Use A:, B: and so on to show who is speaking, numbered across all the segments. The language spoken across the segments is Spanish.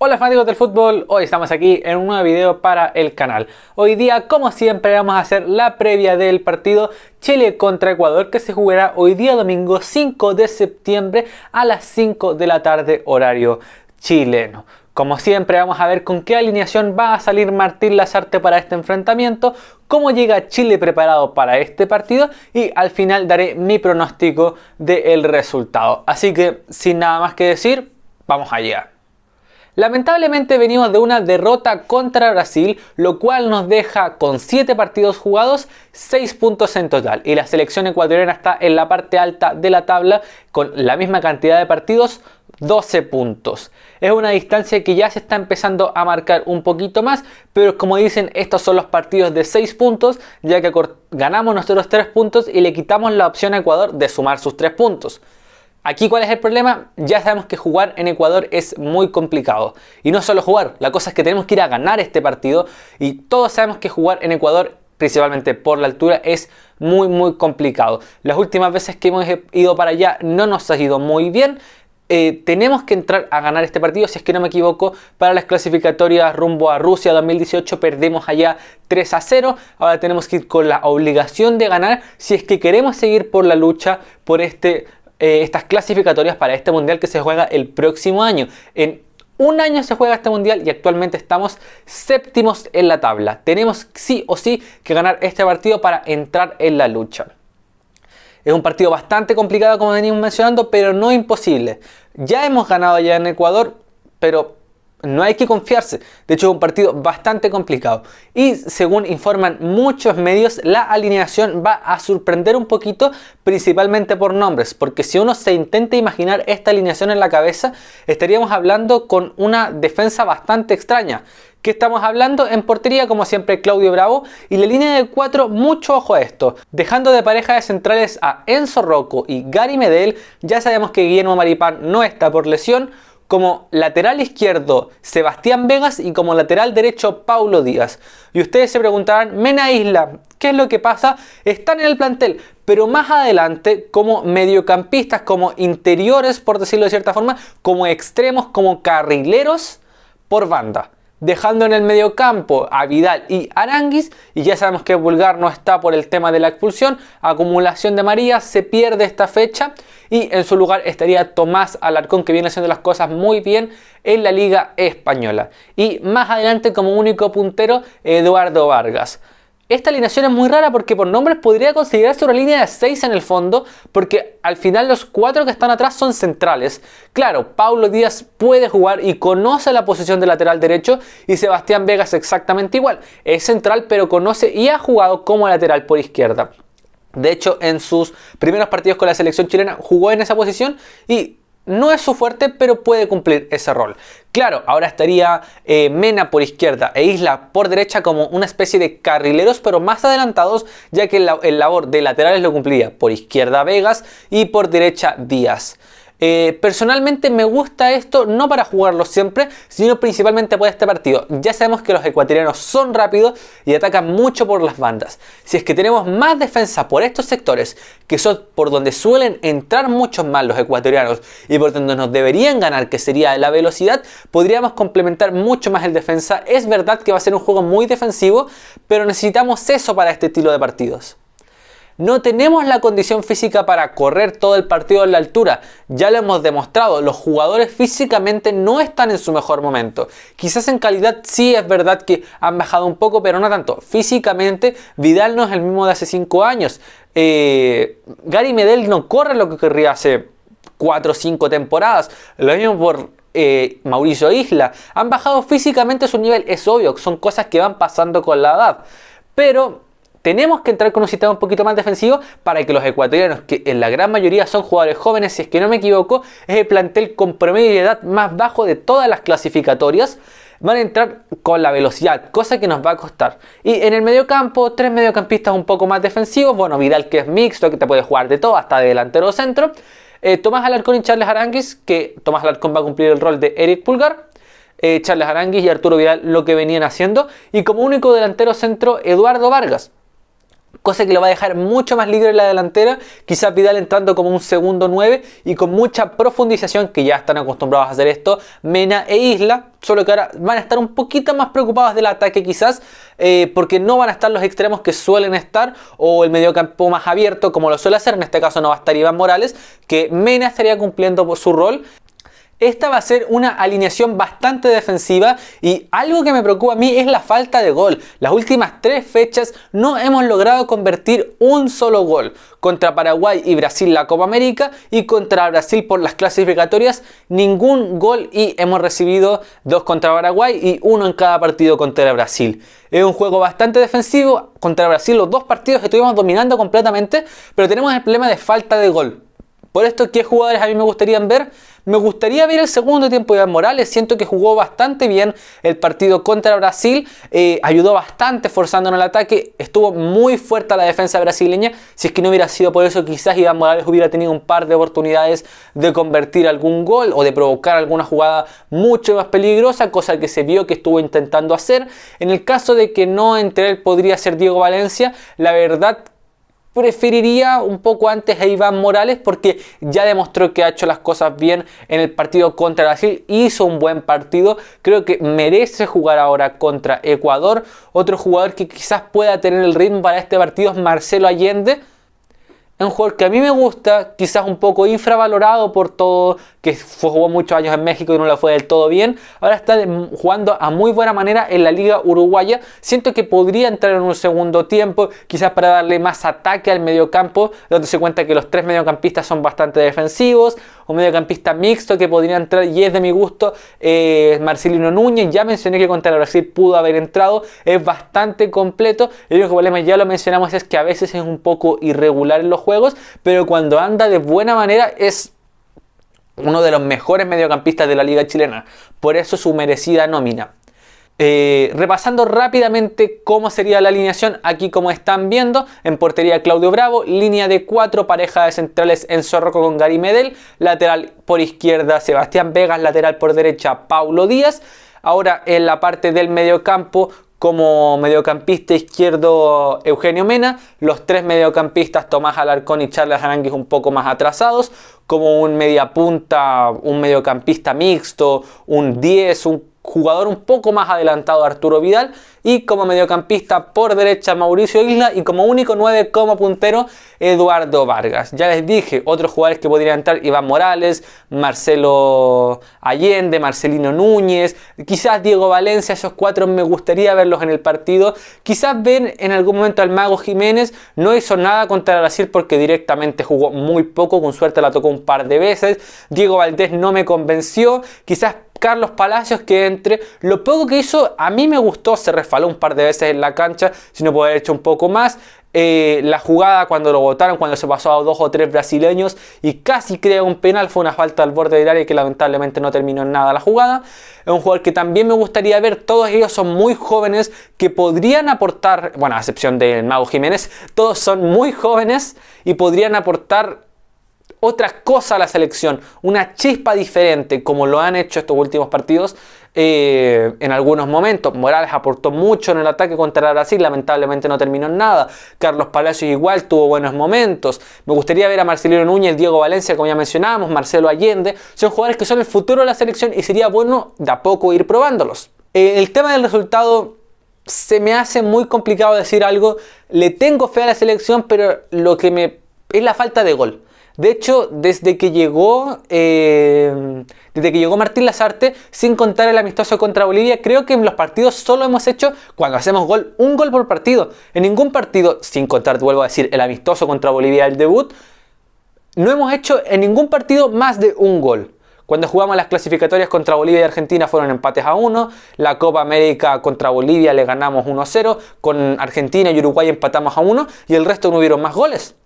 A: Hola fanáticos del fútbol, hoy estamos aquí en un nuevo video para el canal. Hoy día, como siempre, vamos a hacer la previa del partido Chile contra Ecuador que se jugará hoy día domingo 5 de septiembre a las 5 de la tarde horario chileno. Como siempre vamos a ver con qué alineación va a salir Martín Lazarte para este enfrentamiento, cómo llega Chile preparado para este partido y al final daré mi pronóstico del resultado. Así que sin nada más que decir, vamos allá. Lamentablemente venimos de una derrota contra Brasil, lo cual nos deja con 7 partidos jugados, 6 puntos en total. Y la selección ecuatoriana está en la parte alta de la tabla con la misma cantidad de partidos, 12 puntos. Es una distancia que ya se está empezando a marcar un poquito más, pero como dicen, estos son los partidos de 6 puntos, ya que ganamos nosotros 3 puntos y le quitamos la opción a Ecuador de sumar sus 3 puntos. Aquí cuál es el problema? Ya sabemos que jugar en Ecuador es muy complicado. Y no solo jugar, la cosa es que tenemos que ir a ganar este partido y todos sabemos que jugar en Ecuador principalmente por la altura, es muy muy complicado. Las últimas veces que hemos ido para allá no nos ha ido muy bien. Eh, tenemos que entrar a ganar este partido, si es que no me equivoco, para las clasificatorias rumbo a Rusia 2018 perdemos allá 3 a 0, ahora tenemos que ir con la obligación de ganar si es que queremos seguir por la lucha por este eh, estas clasificatorias para este mundial que se juega el próximo año. En un año se juega este mundial y actualmente estamos séptimos en la tabla. Tenemos sí o sí que ganar este partido para entrar en la lucha. Es un partido bastante complicado como venimos mencionando, pero no imposible. Ya hemos ganado allá en Ecuador, pero no hay que confiarse. De hecho, es un partido bastante complicado. Y según informan muchos medios, la alineación va a sorprender un poquito, principalmente por nombres. Porque si uno se intenta imaginar esta alineación en la cabeza, estaríamos hablando con una defensa bastante extraña. ¿Qué estamos hablando? En portería, como siempre, Claudio Bravo. Y la línea de 4, mucho ojo a esto. Dejando de pareja de centrales a Enzo Rocco y Gary Medel, ya sabemos que Guillermo Maripán no está por lesión como lateral izquierdo Sebastián Vegas y como lateral derecho Paulo Díaz. Y ustedes se preguntarán, Mena Isla, ¿qué es lo que pasa? Están en el plantel, pero más adelante como mediocampistas, como interiores, por decirlo de cierta forma, como extremos, como carrileros por banda dejando en el mediocampo a Vidal y Aranguis, y ya sabemos que Vulgar no está por el tema de la expulsión, acumulación de María, se pierde esta fecha, y en su lugar estaría Tomás Alarcón, que viene haciendo las cosas muy bien en la Liga Española. Y más adelante como único puntero, Eduardo Vargas. Esta alineación es muy rara porque por nombres podría considerarse una línea de 6 en el fondo, porque al final los cuatro que están atrás son centrales. Claro, Paulo Díaz puede jugar y conoce la posición de lateral derecho y Sebastián Vegas exactamente igual. Es central pero conoce y ha jugado como lateral por izquierda. De hecho, en sus primeros partidos con la selección chilena jugó en esa posición y no es su fuerte, pero puede cumplir ese rol. Claro, ahora estaría eh, Mena por izquierda e Isla por derecha como una especie de carrileros, pero más adelantados, ya que el, el labor de laterales lo cumplía por izquierda Vegas y por derecha Díaz. Eh, personalmente me gusta esto no para jugarlo siempre, sino principalmente por este partido. Ya sabemos que los ecuatorianos son rápidos y atacan mucho por las bandas. Si es que tenemos más defensa por estos sectores, que son por donde suelen entrar muchos más los ecuatorianos y por donde nos deberían ganar, que sería la velocidad, podríamos complementar mucho más el defensa. Es verdad que va a ser un juego muy defensivo, pero necesitamos eso para este estilo de partidos. No tenemos la condición física para correr todo el partido en la altura. Ya lo hemos demostrado, los jugadores físicamente no están en su mejor momento. Quizás en calidad sí es verdad que han bajado un poco, pero no tanto. Físicamente, Vidal no es el mismo de hace 5 años. Eh, Gary Medel no corre lo que querría hace 4 o 5 temporadas. Lo mismo por eh, Mauricio Isla. Han bajado físicamente su nivel, es obvio, son cosas que van pasando con la edad. Pero tenemos que entrar con un sistema un poquito más defensivo para que los ecuatorianos, que en la gran mayoría son jugadores jóvenes, si es que no me equivoco, es el plantel con promedio de edad más bajo de todas las clasificatorias, van a entrar con la velocidad, cosa que nos va a costar. Y en el mediocampo, tres mediocampistas un poco más defensivos, bueno, Vidal que es mixto, que te puede jugar de todo, hasta de delantero centro. Eh, Tomás Alarcón y Charles Aranguis, que Tomás Alarcón va a cumplir el rol de Eric Pulgar, eh, Charles Aranguis y Arturo Vidal lo que venían haciendo. Y como único delantero centro, Eduardo Vargas cosa que lo va a dejar mucho más libre en la delantera, quizá Vidal entrando como un segundo 9 y con mucha profundización, que ya están acostumbrados a hacer esto, Mena e Isla, solo que ahora van a estar un poquito más preocupados del ataque quizás, eh, porque no van a estar los extremos que suelen estar, o el mediocampo más abierto como lo suele hacer, en este caso no va a estar Iván Morales, que Mena estaría cumpliendo su rol, esta va a ser una alineación bastante defensiva y algo que me preocupa a mí es la falta de gol. Las últimas tres fechas no hemos logrado convertir un solo gol. Contra Paraguay y Brasil la Copa América y contra Brasil por las clasificatorias ningún gol y hemos recibido dos contra Paraguay y uno en cada partido contra Brasil. Es un juego bastante defensivo. Contra Brasil los dos partidos que estuvimos dominando completamente pero tenemos el problema de falta de gol. Por esto, ¿qué jugadores a mí me gustaría ver? Me gustaría ver el segundo tiempo de Iván Morales. Siento que jugó bastante bien el partido contra Brasil. Eh, ayudó bastante forzando en el ataque. Estuvo muy fuerte la defensa brasileña. Si es que no hubiera sido por eso, quizás Iván Morales hubiera tenido un par de oportunidades de convertir algún gol o de provocar alguna jugada mucho más peligrosa, cosa que se vio que estuvo intentando hacer. En el caso de que no entre él podría ser Diego Valencia, la verdad preferiría un poco antes a Iván Morales porque ya demostró que ha hecho las cosas bien en el partido contra Brasil, hizo un buen partido, creo que merece jugar ahora contra Ecuador. Otro jugador que quizás pueda tener el ritmo para este partido es Marcelo Allende. Un jugador que a mí me gusta, quizás un poco infravalorado por todo que jugó muchos años en México y no la fue del todo bien, ahora está jugando a muy buena manera en la Liga Uruguaya. Siento que podría entrar en un segundo tiempo, quizás para darle más ataque al mediocampo, donde se cuenta que los tres mediocampistas son bastante defensivos, un mediocampista mixto que podría entrar y es de mi gusto eh, Marcelino Núñez, ya mencioné que contra el Brasil pudo haber entrado, es bastante completo, el único problema ya lo mencionamos es que a veces es un poco irregular en los juegos, pero cuando anda de buena manera es uno de los mejores mediocampistas de la liga chilena. Por eso su merecida nómina. Eh, repasando rápidamente cómo sería la alineación, aquí como están viendo, en portería Claudio Bravo, línea de cuatro parejas de centrales en Zorroco con Gary Medel, lateral por izquierda Sebastián Vegas, lateral por derecha Paulo Díaz. Ahora en la parte del mediocampo, como mediocampista izquierdo Eugenio Mena, los tres mediocampistas Tomás Alarcón y Charles Aránguiz un poco más atrasados, como un mediapunta, un mediocampista mixto, un 10, un jugador un poco más adelantado Arturo Vidal y como mediocampista por derecha Mauricio Isla y como único 9 como puntero Eduardo Vargas. Ya les dije, otros jugadores que podrían entrar Iván Morales, Marcelo Allende, Marcelino Núñez, quizás Diego Valencia, esos cuatro me gustaría verlos en el partido. Quizás ven en algún momento al Mago Jiménez, no hizo nada contra Brasil porque directamente jugó muy poco, con suerte la tocó un par de veces. Diego Valdés no me convenció, quizás Carlos Palacios que entre. Lo poco que hizo a mí me gustó, se resfaló un par de veces en la cancha, si no puede haber hecho un poco más. Eh, la jugada cuando lo votaron, cuando se pasó a dos o tres brasileños y casi crea un penal, fue una falta al borde del área que lamentablemente no terminó en nada la jugada. Es un jugador que también me gustaría ver, todos ellos son muy jóvenes que podrían aportar, bueno, a excepción del Mago Jiménez, todos son muy jóvenes y podrían aportar otra cosa a la selección, una chispa diferente, como lo han hecho estos últimos partidos eh, en algunos momentos. Morales aportó mucho en el ataque contra Brasil, lamentablemente no terminó en nada. Carlos Palacios igual tuvo buenos momentos. Me gustaría ver a Marcelino Núñez, Diego Valencia, como ya mencionábamos, Marcelo Allende. Son jugadores que son el futuro de la selección y sería bueno de a poco ir probándolos. Eh, el tema del resultado se me hace muy complicado decir algo. Le tengo fe a la selección, pero lo que me es la falta de gol. De hecho, desde que llegó, eh, desde que llegó Martín Lazarte, sin contar el amistoso contra Bolivia, creo que en los partidos solo hemos hecho, cuando hacemos gol, un gol por partido. En ningún partido, sin contar, vuelvo a decir, el amistoso contra Bolivia, el debut, no hemos hecho en ningún partido más de un gol. Cuando jugamos las clasificatorias contra Bolivia y Argentina fueron empates a uno, la Copa América contra Bolivia le ganamos 1-0, con Argentina y Uruguay empatamos a uno y el resto no hubieron más goles.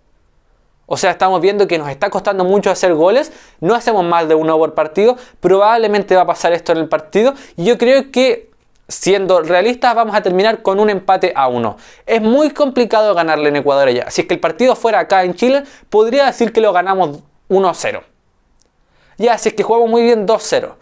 A: O sea, estamos viendo que nos está costando mucho hacer goles, no hacemos más de uno por partido, probablemente va a pasar esto en el partido y yo creo que siendo realistas vamos a terminar con un empate a uno. Es muy complicado ganarle en Ecuador allá. Si es que el partido fuera acá en Chile, podría decir que lo ganamos 1-0. Ya, si es que jugamos muy bien 2-0.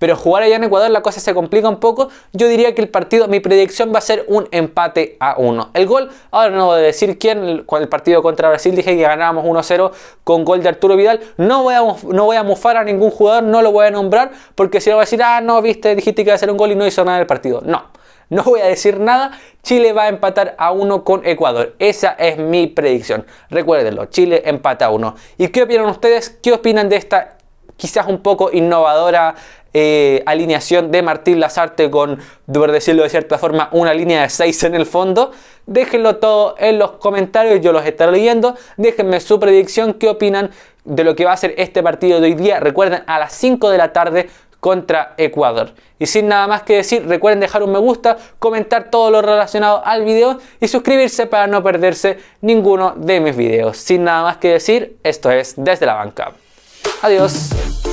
A: Pero jugar allá en Ecuador la cosa se complica un poco. Yo diría que el partido, mi predicción va a ser un empate a uno. El gol, ahora no voy a decir quién, con el partido contra Brasil dije que ganábamos 1-0 con gol de Arturo Vidal. No voy, a, no voy a mufar a ningún jugador, no lo voy a nombrar, porque si no va a decir, ah, no, viste, dijiste que iba a hacer un gol y no hizo nada en el partido. No. No voy a decir nada. Chile va a empatar a uno con Ecuador. Esa es mi predicción. Recuérdenlo. Chile empata a uno. ¿Y qué opinan ustedes? ¿Qué opinan de esta quizás un poco innovadora eh, alineación de Martín Lazarte con, por decirlo de cierta forma, una línea de 6 en el fondo. Déjenlo todo en los comentarios, yo los estaré leyendo. Déjenme su predicción, qué opinan de lo que va a ser este partido de hoy día. Recuerden, a las 5 de la tarde contra Ecuador. Y sin nada más que decir, recuerden dejar un me gusta, comentar todo lo relacionado al video y suscribirse para no perderse ninguno de mis videos. Sin nada más que decir, esto es Desde la Banca. Adiós.